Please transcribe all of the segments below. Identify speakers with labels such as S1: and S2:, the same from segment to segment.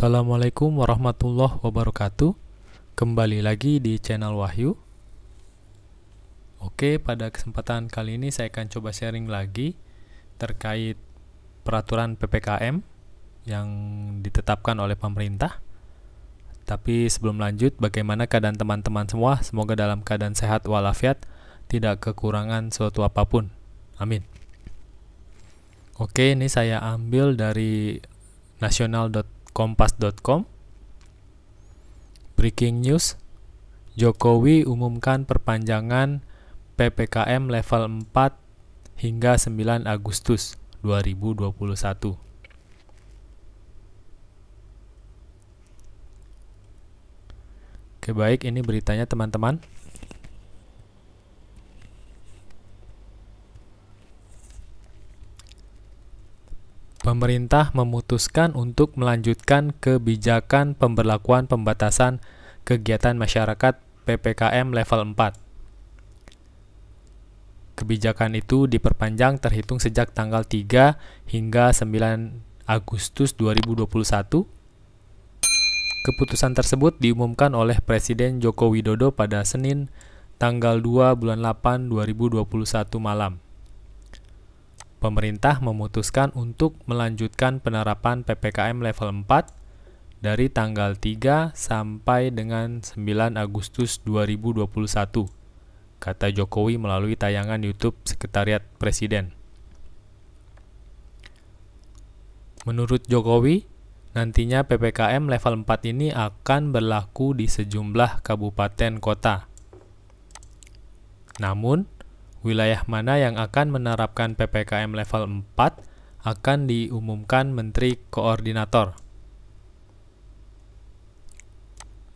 S1: Assalamualaikum warahmatullahi wabarakatuh Kembali lagi di channel Wahyu Oke, pada kesempatan kali ini saya akan coba sharing lagi Terkait peraturan PPKM Yang ditetapkan oleh pemerintah Tapi sebelum lanjut, bagaimana keadaan teman-teman semua? Semoga dalam keadaan sehat walafiat Tidak kekurangan suatu apapun Amin Oke, ini saya ambil dari nasional.com kompas.com Breaking News Jokowi umumkan perpanjangan PPKM level 4 hingga 9 Agustus 2021. Oke baik, ini beritanya teman-teman. pemerintah memutuskan untuk melanjutkan kebijakan pemberlakuan pembatasan kegiatan masyarakat PPKM level 4. Kebijakan itu diperpanjang terhitung sejak tanggal 3 hingga 9 Agustus 2021. Keputusan tersebut diumumkan oleh Presiden Joko Widodo pada Senin tanggal 2 bulan 8 2021 malam pemerintah memutuskan untuk melanjutkan penerapan PPKM level 4 dari tanggal 3 sampai dengan 9 Agustus 2021, kata Jokowi melalui tayangan YouTube Sekretariat Presiden. Menurut Jokowi, nantinya PPKM level 4 ini akan berlaku di sejumlah kabupaten kota. Namun, Wilayah mana yang akan menerapkan PPKM level 4 akan diumumkan Menteri Koordinator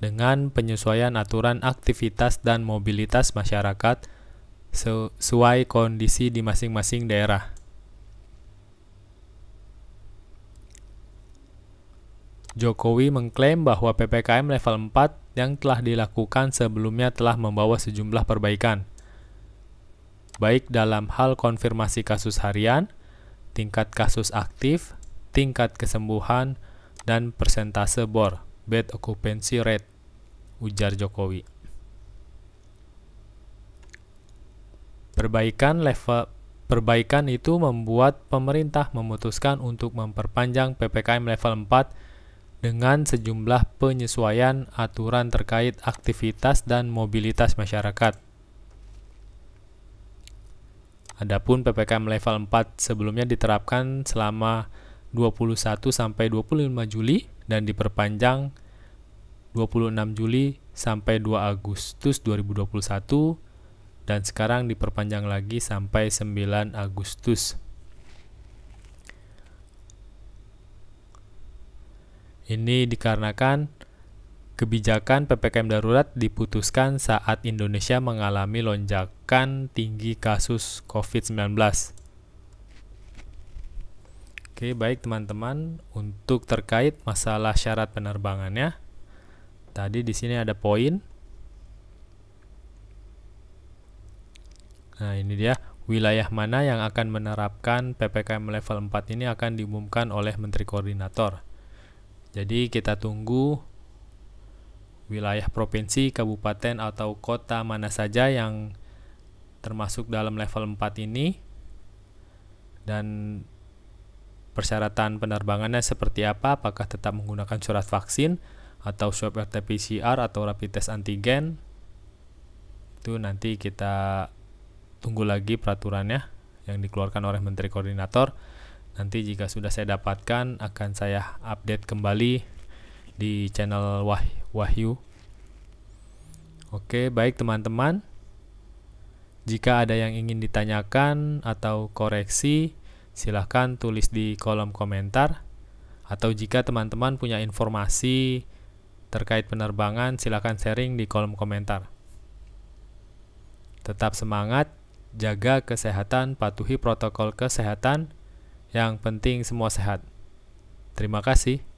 S1: dengan penyesuaian aturan aktivitas dan mobilitas masyarakat sesuai kondisi di masing-masing daerah. Jokowi mengklaim bahwa PPKM level 4 yang telah dilakukan sebelumnya telah membawa sejumlah perbaikan baik dalam hal konfirmasi kasus harian, tingkat kasus aktif, tingkat kesembuhan, dan persentase BOR, bed occupancy rate, ujar Jokowi. Perbaikan level perbaikan itu membuat pemerintah memutuskan untuk memperpanjang PPKM level 4 dengan sejumlah penyesuaian aturan terkait aktivitas dan mobilitas masyarakat. Adapun PPKM level 4 sebelumnya diterapkan selama 21 sampai 25 Juli dan diperpanjang 26 Juli sampai 2 Agustus 2021 dan sekarang diperpanjang lagi sampai 9 Agustus. Ini dikarenakan Kebijakan PPKM darurat diputuskan saat Indonesia mengalami lonjakan tinggi kasus COVID-19. Oke, baik teman-teman, untuk terkait masalah syarat penerbangannya, tadi di sini ada poin. Nah, ini dia wilayah mana yang akan menerapkan PPKM level 4 ini akan diumumkan oleh Menteri Koordinator. Jadi kita tunggu wilayah provinsi, kabupaten, atau kota mana saja yang termasuk dalam level 4 ini dan persyaratan penerbangannya seperti apa, apakah tetap menggunakan surat vaksin atau swab RT-PCR atau rapid test antigen itu nanti kita tunggu lagi peraturannya yang dikeluarkan oleh Menteri Koordinator nanti jika sudah saya dapatkan akan saya update kembali di channel Wah Wahyu. Oke, baik teman-teman. Jika ada yang ingin ditanyakan atau koreksi, silahkan tulis di kolom komentar. Atau jika teman-teman punya informasi terkait penerbangan, silahkan sharing di kolom komentar. Tetap semangat, jaga kesehatan, patuhi protokol kesehatan. Yang penting, semua sehat. Terima kasih.